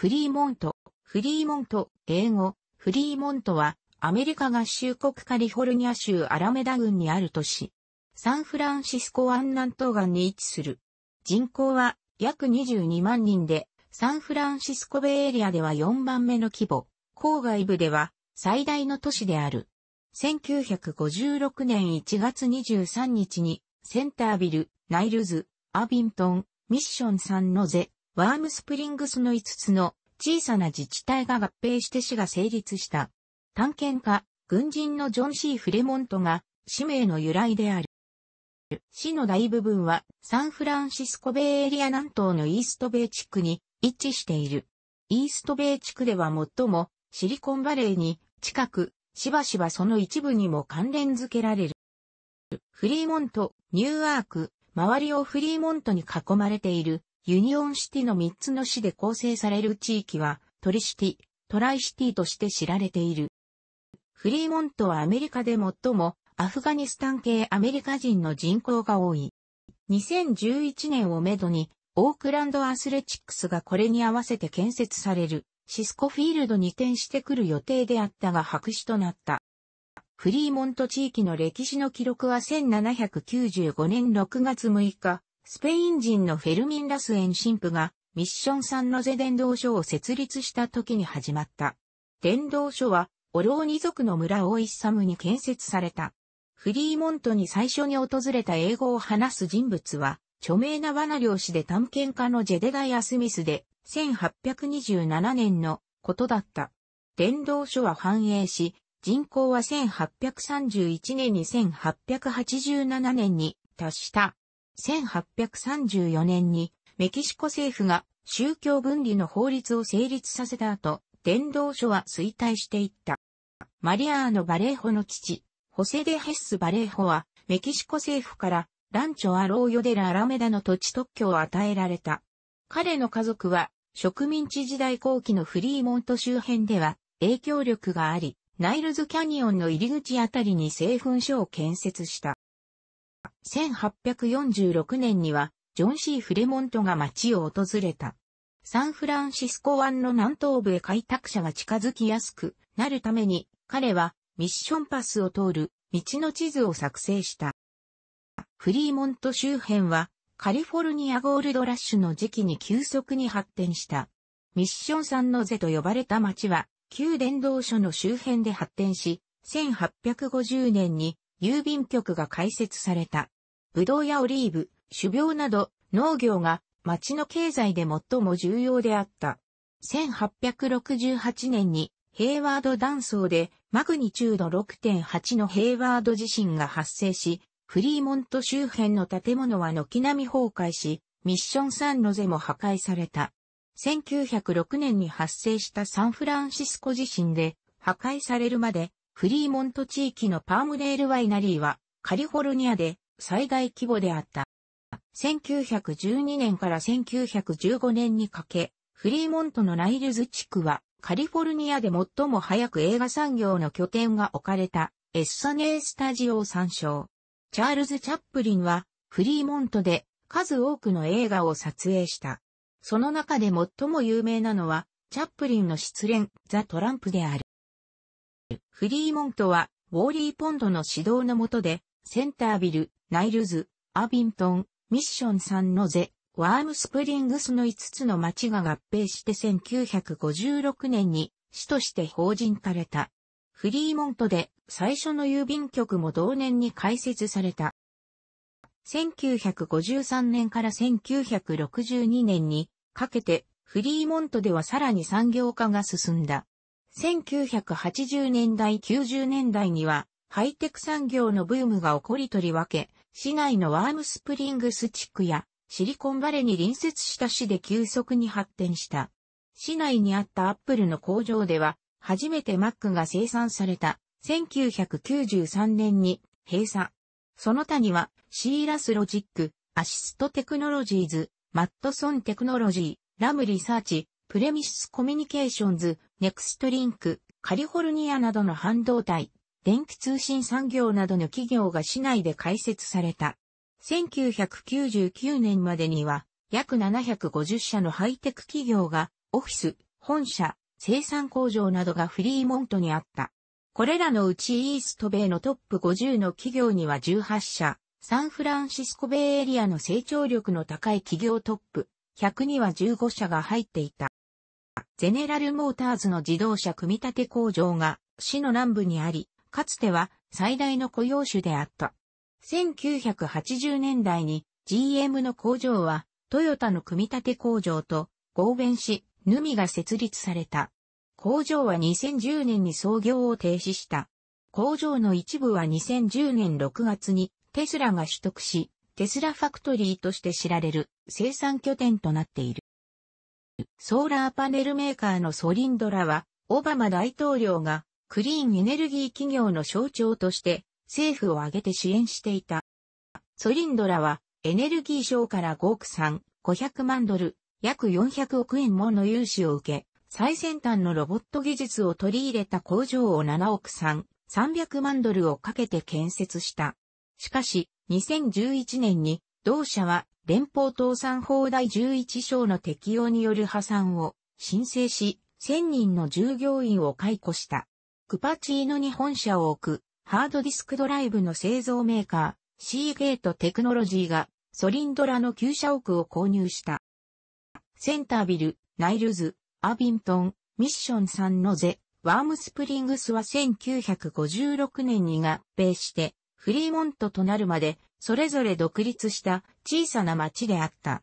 フリーモント、フリーモント、英語、フリーモントは、アメリカ合衆国カリフォルニア州アラメダ郡にある都市。サンフランシスコ湾南東岸に位置する。人口は約22万人で、サンフランシスコベイエリアでは4番目の規模、郊外部では最大の都市である。1956年1月23日に、センタービル、ナイルズ、アビントン、ミッションさんのゼ、ワームスプリングスの5つの小さな自治体が合併して市が成立した。探検家、軍人のジョン・シー・フレモントが、市名の由来である。市の大部分は、サンフランシスコベイエリア南東のイーストベイ地区に位置している。イーストベイ地区では最も、シリコンバレーに近く、しばしばその一部にも関連づけられる。フリーモント、ニューアーク、周りをフリーモントに囲まれているユニオンシティの3つの市で構成される地域は、トリシティ、トライシティとして知られている。フリーモントはアメリカで最もアフガニスタン系アメリカ人の人口が多い。2011年をめどにオークランドアスレチックスがこれに合わせて建設されるシスコフィールドに転してくる予定であったが白紙となった。フリーモント地域の歴史の記録は1795年6月6日、スペイン人のフェルミン・ラスエン神父がミッションサンノゼ伝道所を設立した時に始まった。伝道所は、オローニ族の村オイッサムに建設された。フリーモントに最初に訪れた英語を話す人物は、著名な罠漁師で探検家のジェデダイア・スミスで、1827年のことだった。伝道書は繁栄し、人口は1831年に1887年に達した。1834年にメキシコ政府が宗教分離の法律を成立させた後、伝道所は衰退していった。マリアーノ・バレーホの父、ホセデ・ヘッス・バレーホは、メキシコ政府から、ランチョ・アローヨデラ・アラメダの土地特許を与えられた。彼の家族は、植民地時代後期のフリーモント周辺では、影響力があり、ナイルズキャニオンの入り口あたりに製粉所を建設した。1846年には、ジョン・シー・フレモントが町を訪れた。サンフランシスコ湾の南東部へ開拓者が近づきやすくなるために、彼はミッションパスを通る道の地図を作成した。フリーモント周辺はカリフォルニアゴールドラッシュの時期に急速に発展した。ミッションサンノゼと呼ばれた町は旧伝道所の周辺で発展し、1850年に郵便局が開設された。ブドウやオリーブ、種苗など農業が町の経済で最も重要であった。1868年にヘイワード断層でマグニチュード6.8のヘイワード地震が発生し、フリーモント周辺の建物は軒並み崩壊し、ミッションサンロゼも破壊された。1906年に発生したサンフランシスコ地震で破壊されるまで、フリーモント地域のパームレールワイナリーはカリフォルニアで最大規模であった。1912年から1915年にかけ、フリーモントのライルズ地区はカリフォルニアで最も早く映画産業の拠点が置かれたエッサネースタジオを参照。チャールズ・チャップリンはフリーモントで数多くの映画を撮影した。その中で最も有名なのはチャップリンの失恋ザ・トランプである。フリーモントはウォーリー・ポンドの指導の下でセンタービル、ナイルズ、アビントン、ミッションサンノゼ、ワームスプリングスの5つの町が合併して1956年に市として法人化された。フリーモントで最初の郵便局も同年に開設された。1953年から1962年にかけてフリーモントではさらに産業化が進んだ。1980年代90年代にはハイテク産業のブームが起こり取り分け、市内のワームスプリングス地区やシリコンバレに隣接した市で急速に発展した。市内にあったアップルの工場では、初めて Mac が生産された1993年に閉鎖。その他には、シーラスロジック、アシストテクノロジーズ、マットソンテクノロジー、ラムリサーチ、プレミシスコミュニケーションズ、ネクストリンク、カリフォルニアなどの半導体、電気通信産業などの企業が市内で開設された。1999年までには約750社のハイテク企業がオフィス、本社、生産工場などがフリーモントにあった。これらのうちイースト米のトップ50の企業には18社、サンフランシスコベイエリアの成長力の高い企業トップ100には15社が入っていた。ゼネラルモーターズの自動車組み立て工場が市の南部にあり、かつては最大の雇用種であった。1980年代に GM の工場はトヨタの組み立て工場と合弁し、ヌミが設立された。工場は2010年に創業を停止した。工場の一部は2010年6月にテスラが取得し、テスラファクトリーとして知られる生産拠点となっている。ソーラーパネルメーカーのソリンドラは、オバマ大統領がクリーンエネルギー企業の象徴として政府を挙げて支援していた。ソリンドラはエネルギー省から5億3、500万ドル、約400億円もの融資を受け、最先端のロボット技術を取り入れた工場を7億3、300万ドルをかけて建設した。しかし、2011年に同社は連邦倒産法第11章の適用による破産を申請し、1000人の従業員を解雇した。クパチーノに本社を置く、ハードディスクドライブの製造メーカー、シーゲートテクノロジーが、ソリンドラの旧社屋を購入した。センタービル、ナイルズ、アビントン、ミッションさんのゼ、ワームスプリングスは1956年に合併して、フリーモントとなるまで、それぞれ独立した小さな町であった。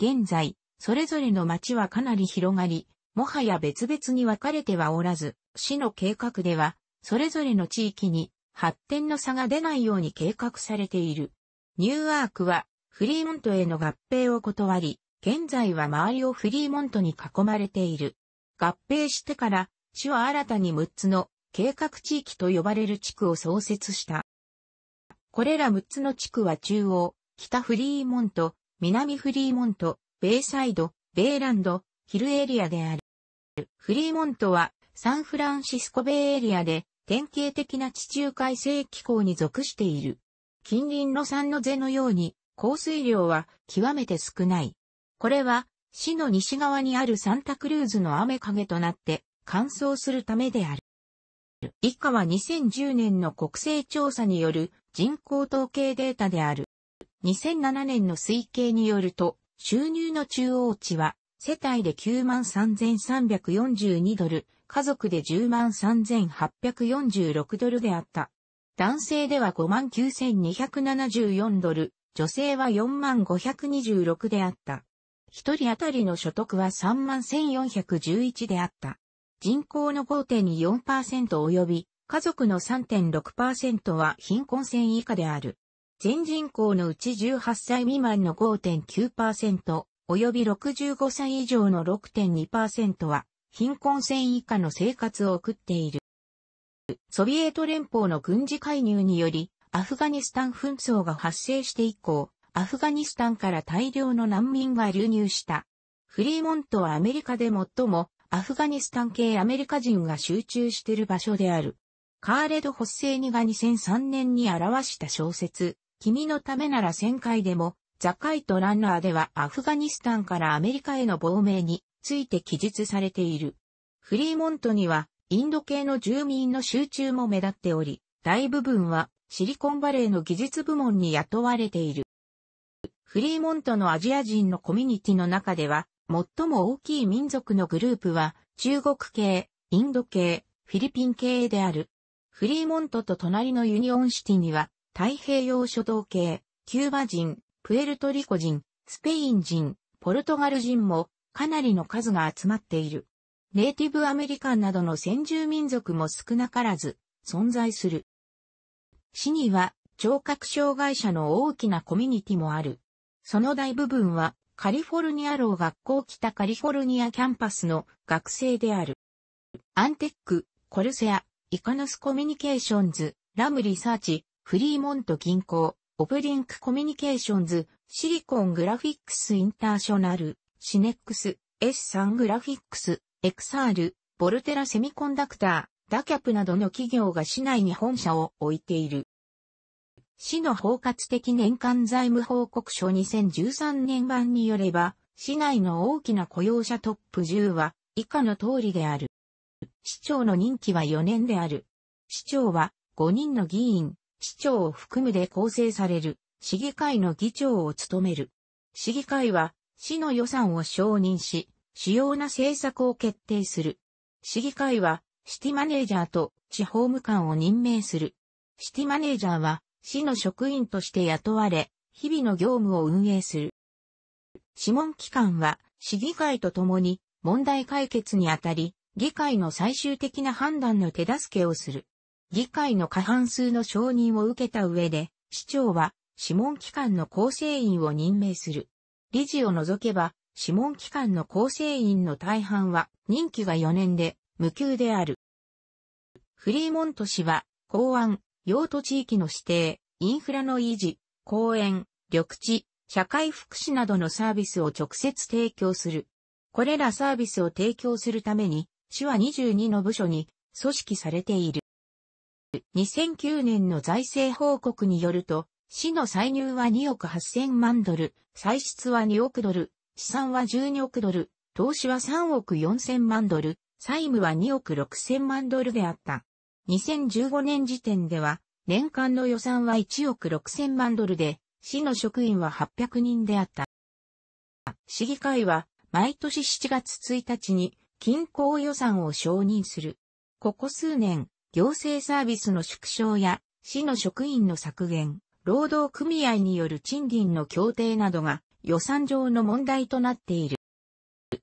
現在、それぞれの町はかなり広がり、もはや別々に分かれてはおらず、市の計画では、それぞれの地域に発展の差が出ないように計画されている。ニューアークは、フリーモントへの合併を断り、現在は周りをフリーモントに囲まれている。合併してから、市は新たに6つの計画地域と呼ばれる地区を創設した。これら6つの地区は中央、北フリーモント、南フリーモント、ベイサイド、ベイランド、ヒルエリアである。フリーモントはサンフランシスコベイエリアで典型的な地中海性気候に属している。近隣のサンノゼのように降水量は極めて少ない。これは市の西側にあるサンタクルーズの雨影となって乾燥するためである。以下は2010年の国勢調査による人口統計データである。2007年の推計によると、収入の中央値は世帯で93,342ドル、家族で103,846ドルであった。男性では59,274ドル、女性は45,526であった。一人当たりの所得は31,411であった。人口の5.4% 2及び家族の3.6%は貧困線以下である。全人口のうち18歳未満の5.9%、及び65歳以上の6.2%は、貧困線以下の生活を送っている。ソビエト連邦の軍事介入により、アフガニスタン紛争が発生して以降、アフガニスタンから大量の難民が流入した。フリーモントはアメリカで最もアフガニスタン系アメリカ人が集中している場所である。カーレド・ホッセーニが2003年に表した小説、君のためなら1000回でもザカイトランナーではアフガニスタンからアメリカへの亡命について記述されている。フリーモントにはインド系の住民の集中も目立っており、大部分はシリコンバレーの技術部門に雇われている。フリーモントのアジア人のコミュニティの中では、最も大きい民族のグループは中国系、インド系、フィリピン系である。フリーモントと隣のユニオンシティには太平洋諸島系、キューバ人、プエルトリコ人、スペイン人、ポルトガル人もかなりの数が集まっている。ネイティブアメリカンなどの先住民族も少なからず存在する。市には聴覚障害者の大きなコミュニティもある。その大部分はカリフォルニアロー学校北カリフォルニアキャンパスの学生である。アンテック、コルセア、イカノスコミュニケーションズ、ラムリサーチ、フリーモント銀行、オブリンクコミュニケーションズ、シリコングラフィックスインターショナル、シネックス、S3 グラフィックス、エクサール、ボルテラセミコンダクター、ダキャプなどの企業が市内に本社を置いている。市の包括的年間財務報告書2013年版によれば、市内の大きな雇用者トップ10は以下の通りである。市長の任期は4年である。市長は5人の議員、市長を含むで構成される市議会の議長を務める。市議会は市の予算を承認し、主要な政策を決定する。市議会はシティマネージャーと地方務官を任命する。シティマネージャーは市の職員として雇われ、日々の業務を運営する。諮問機関は市議会とともに問題解決にあたり、議会の最終的な判断の手助けをする。議会の過半数の承認を受けた上で、市長は諮問機関の構成員を任命する。理事を除けば、諮問機関の構成員の大半は任期が4年で無給である。フリーモント氏は、公安、用途地域の指定、インフラの維持、公園、緑地、社会福祉などのサービスを直接提供する。これらサービスを提供するために、市は22の部署に組織されている。2009年の財政報告によると、市の歳入は2億8000万ドル、歳出は2億ドル、資産は12億ドル、投資は3億4000万ドル、債務は2億6000万ドルであった。2015年時点では、年間の予算は1億6000万ドルで、市の職員は800人であった。市議会は、毎年7月1日に、均衡予算を承認する。ここ数年、行政サービスの縮小や、市の職員の削減、労働組合による賃金の協定などが予算上の問題となっている。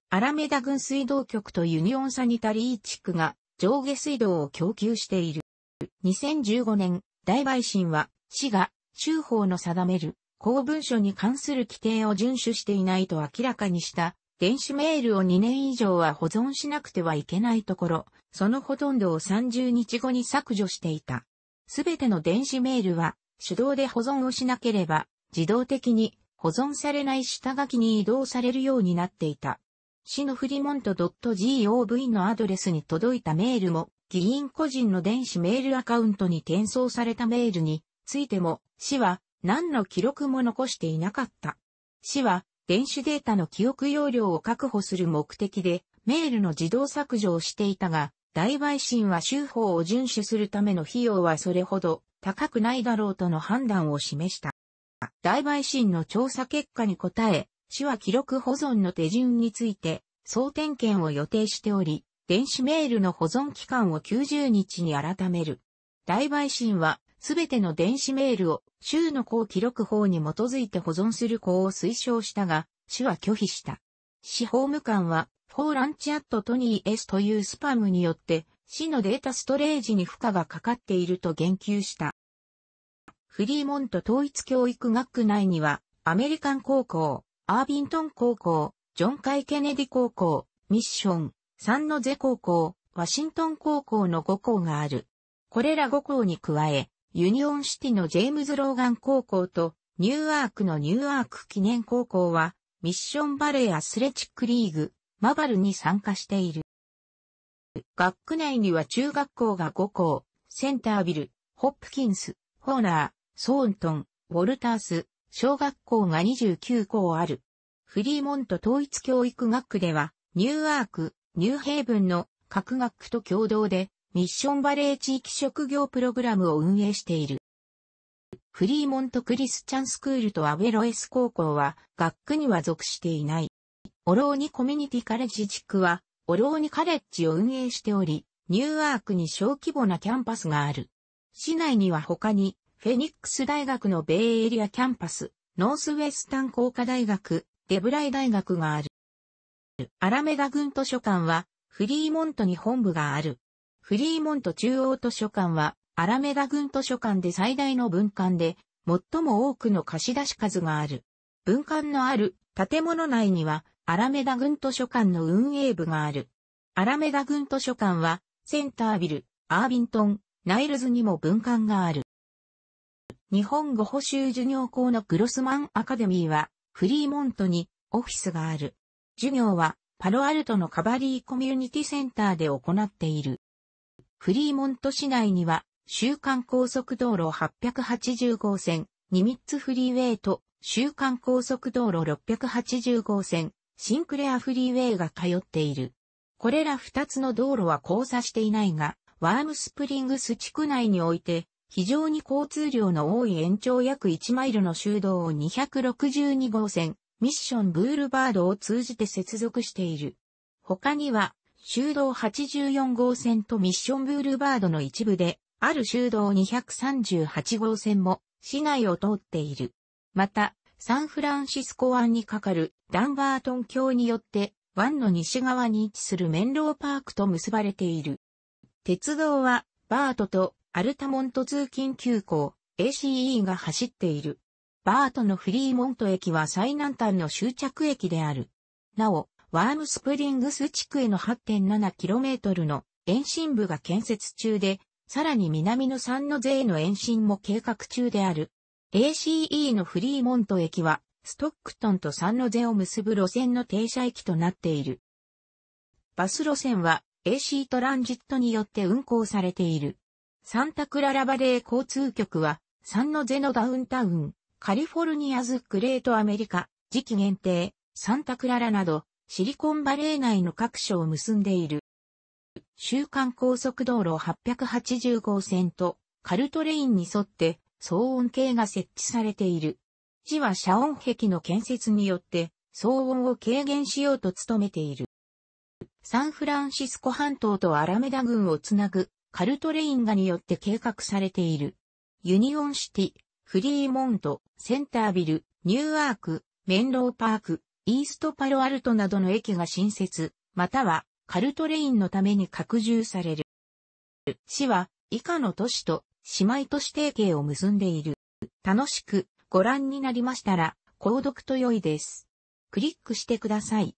アラメダ郡水道局とユニオンサニタリー地区が上下水道を供給している。2015年、大陪審は、市が、州法の定める、公文書に関する規定を遵守していないと明らかにした電子メールを2年以上は保存しなくてはいけないところ、そのほとんどを30日後に削除していた。すべての電子メールは手動で保存をしなければ自動的に保存されない下書きに移動されるようになっていた。市のフリモント .gov のアドレスに届いたメールも議員個人の電子メールアカウントに転送されたメールについても市は何の記録も残していなかった。市は電子データの記憶容量を確保する目的で、メールの自動削除をしていたが、大陪審は州法を遵守するための費用はそれほど高くないだろうとの判断を示した。大陪審の調査結果に答え、市は記録保存の手順について、総点検を予定しており、電子メールの保存期間を90日に改める。大陪審はすべての電子メールを州の公記録法に基づいて保存する項を推奨したが、市は拒否した。市法務官は、フォーランチアットトニー S というスパムによって、市のデータストレージに負荷がかかっていると言及した。フリーモント統一教育学区内には、アメリカン高校、アービントン高校、ジョン・カイ・ケネディ高校、ミッション、サンノゼ高校、ワシントン高校の5校がある。これら5校に加え、ユニオンシティのジェームズ・ローガン高校と、ニューアークのニューアーク記念高校は、ミッションバレーアスレチックリーグ、マバルに参加している。学区内には中学校が5校、センタービル、ホップキンス、ホーナー、ソーントン、ウォルタース、小学校が29校ある。フリーモント統一教育学区では、ニューアーク、ニューヘイブンの各学区と共同で、ミッションバレー地域職業プログラムを運営している。フリーモントクリスチャンスクールとアベロエス高校は学区には属していない。オローニコミュニティカレッジ地区はオローニカレッジを運営しており、ニューアークに小規模なキャンパスがある。市内には他にフェニックス大学のベイエリアキャンパス、ノースウェスタン工科大学、デブライ大学がある。アラメダ軍図書館はフリーモントに本部がある。フリーモント中央図書館は、アラメダ郡図書館で最大の文館で、最も多くの貸し出し数がある。文館のある建物内には、アラメダ郡図書館の運営部がある。アラメダ郡図書館は、センタービル、アービントン、ナイルズにも文館がある。日本語補修授業校のグロスマンアカデミーは、フリーモントにオフィスがある。授業は、パロアルトのカバリーコミュニティセンターで行っている。フリーモント市内には、週間高速道路880号線、ニミッツフリーウェイと、週間高速道路680号線、シンクレアフリーウェイが通っている。これら2つの道路は交差していないが、ワームスプリングス地区内において、非常に交通量の多い延長約1マイルの修道を262号線、ミッションブールバードを通じて接続している。他には、修道84号線とミッションブールバードの一部で、ある修道238号線も市内を通っている。また、サンフランシスコ湾にかかるダンバートン橋によって湾の西側に位置するメンローパークと結ばれている。鉄道はバートとアルタモント通勤急行 ACE が走っている。バートのフリーモント駅は最南端の終着駅である。なお、ワームスプリングス地区への 8.7km の延伸部が建設中で、さらに南の三ノ税への延伸も計画中である。ACE のフリーモント駅は、ストックトンと三ノ瀬を結ぶ路線の停車駅となっている。バス路線は AC トランジットによって運行されている。サンタクララバレー交通局は、三ノ瀬のダウンタウン、カリフォルニアズ・グレート・アメリカ、時期限定、サンタクララなど、シリコンバレー内の各所を結んでいる。週間高速道路880号線とカルトレインに沿って騒音計が設置されている。市は遮音壁の建設によって騒音を軽減しようと努めている。サンフランシスコ半島とアラメダ郡をつなぐカルトレインがによって計画されている。ユニオンシティ、フリーモント、センタービル、ニューアーク、メンローパーク、イーストパロアルトなどの駅が新設、またはカルトレインのために拡充される。市は以下の都市と姉妹都市提携を結んでいる。楽しくご覧になりましたら、購読と良いです。クリックしてください。